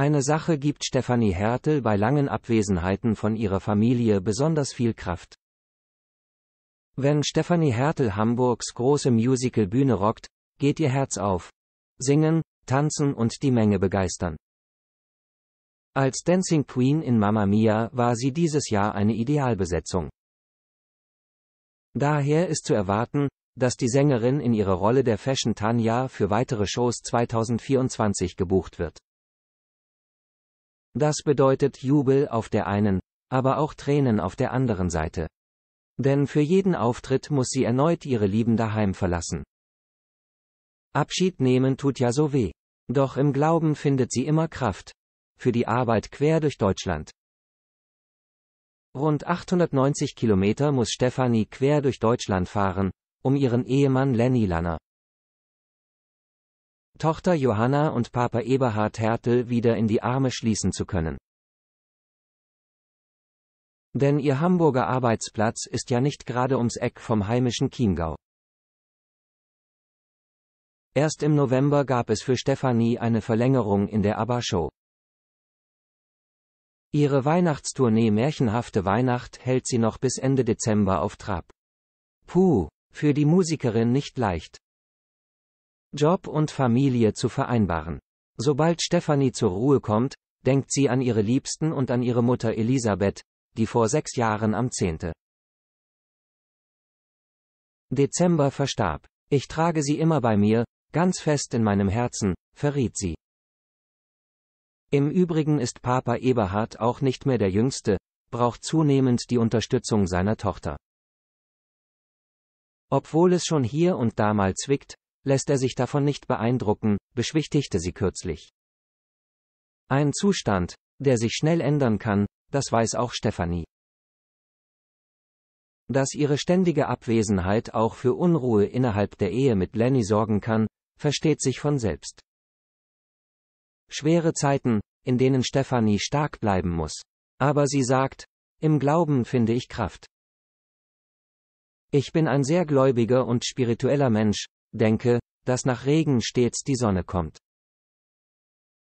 Eine Sache gibt Stefanie Hertel bei langen Abwesenheiten von ihrer Familie besonders viel Kraft. Wenn Stefanie Hertel Hamburgs große Musicalbühne rockt, geht ihr Herz auf. Singen, tanzen und die Menge begeistern. Als Dancing Queen in Mamma Mia war sie dieses Jahr eine Idealbesetzung. Daher ist zu erwarten, dass die Sängerin in ihre Rolle der Fashion Tanja für weitere Shows 2024 gebucht wird. Das bedeutet Jubel auf der einen, aber auch Tränen auf der anderen Seite. Denn für jeden Auftritt muss sie erneut ihre Lieben daheim verlassen. Abschied nehmen tut ja so weh. Doch im Glauben findet sie immer Kraft. Für die Arbeit quer durch Deutschland. Rund 890 Kilometer muss Stefanie quer durch Deutschland fahren, um ihren Ehemann Lenny Lanner Tochter Johanna und Papa Eberhard Hertel wieder in die Arme schließen zu können. Denn ihr Hamburger Arbeitsplatz ist ja nicht gerade ums Eck vom heimischen Chiemgau. Erst im November gab es für Stefanie eine Verlängerung in der ABBA-Show. Ihre Weihnachtstournee Märchenhafte Weihnacht hält sie noch bis Ende Dezember auf Trab. Puh, für die Musikerin nicht leicht. Job und Familie zu vereinbaren. Sobald Stephanie zur Ruhe kommt, denkt sie an ihre Liebsten und an ihre Mutter Elisabeth, die vor sechs Jahren am 10. Dezember verstarb. Ich trage sie immer bei mir, ganz fest in meinem Herzen, verriet sie. Im Übrigen ist Papa Eberhard auch nicht mehr der Jüngste, braucht zunehmend die Unterstützung seiner Tochter. Obwohl es schon hier und da mal zwickt, lässt er sich davon nicht beeindrucken, beschwichtigte sie kürzlich. Ein Zustand, der sich schnell ändern kann, das weiß auch Stefanie. Dass ihre ständige Abwesenheit auch für Unruhe innerhalb der Ehe mit Lenny sorgen kann, versteht sich von selbst. Schwere Zeiten, in denen Stefanie stark bleiben muss. Aber sie sagt, im Glauben finde ich Kraft. Ich bin ein sehr gläubiger und spiritueller Mensch, Denke, dass nach Regen stets die Sonne kommt.